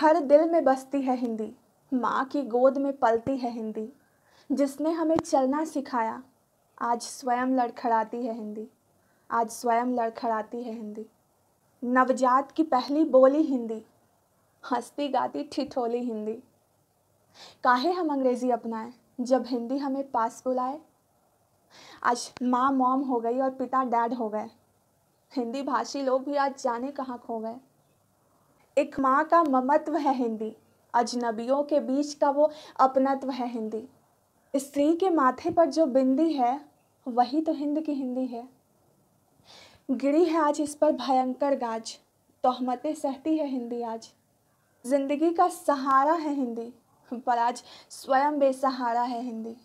हर दिल में बसती है हिंदी माँ की गोद में पलती है हिंदी जिसने हमें चलना सिखाया आज स्वयं लड़खड़ाती है हिंदी आज स्वयं लड़खड़ाती है हिंदी नवजात की पहली बोली हिंदी हंसती गाती ठिठोली हिंदी काहे हम अंग्रेज़ी अपनाएं जब हिंदी हमें पास बुलाए आज माँ मॉम हो गई और पिता डैड हो गए हिंदी भाषी लोग भी आज जाने कहाँ खो गए एक माँ का ममत्व है हिंदी अजनबियों के बीच का वो अपनत्व है हिंदी स्त्री के माथे पर जो बिंदी है वही तो हिंद की हिंदी है गिरी है आज इस पर भयंकर गाज तोहमतें सहती है हिंदी आज जिंदगी का सहारा है हिंदी पर आज स्वयं बेसहारा है हिंदी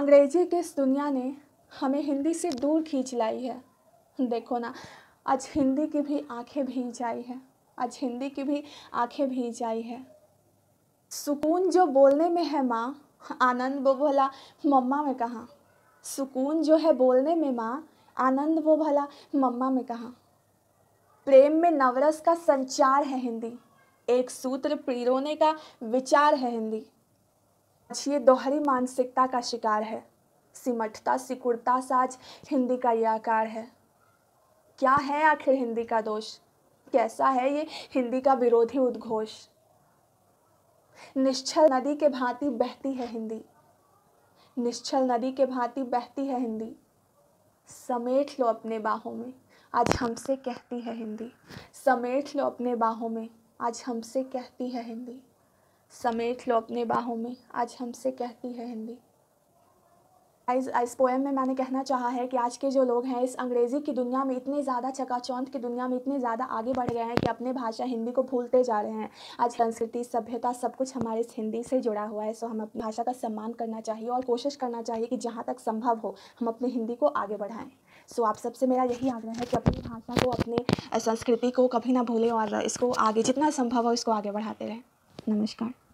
अंग्रेजी के इस दुनिया ने हमें हिंदी से दूर खींच लाई है देखो ना आज हिंदी की भी आंखें भींच आई है आज हिंदी की भी आंखें भींच आई है सुकून जो बोलने में है माँ आनंद वो भला मम्मा में कहा सुकून जो है बोलने में माँ आनंद वो भला मम्मा में कहा प्रेम में नवरस का संचार है हिंदी एक सूत्र पीरोने का विचार है हिंदी ये दोहरी मानसिकता का शिकार है सिमटता सिकुड़ता साज हिंदी का यह आकार है क्या है आखिर हिंदी का दोष कैसा है ये हिंदी का विरोधी उद्घोष निश्चल नदी के भांति बहती है हिंदी निश्चल नदी के भांति बहती है हिंदी समेट लो अपने बाहों में आज हमसे कहती है हिंदी समेट लो अपने बाहों में आज हमसे कहती है हिंदी समेट लो अपने बाहों में आज हमसे कहती है हिंदी इस, पोएम में मैंने कहना चाहा है कि आज के जो लोग हैं इस अंग्रेज़ी की दुनिया में इतने ज़्यादा चकाचौंध की दुनिया में इतने ज़्यादा आगे बढ़ गए हैं कि अपने भाषा हिंदी को भूलते जा रहे हैं आज संस्कृति सभ्यता सब कुछ हमारे हिंदी से जुड़ा हुआ है सो हम अपनी भाषा का सम्मान करना चाहिए और कोशिश करना चाहिए कि जहाँ तक संभव हो हम अपने हिंदी को आगे बढ़ाएँ सो आप सबसे मेरा यही आग्रह है कि अपनी भाषा को अपने संस्कृति को कभी ना भूलें और इसको आगे जितना संभव हो इसको आगे बढ़ाते रहें नमस्कार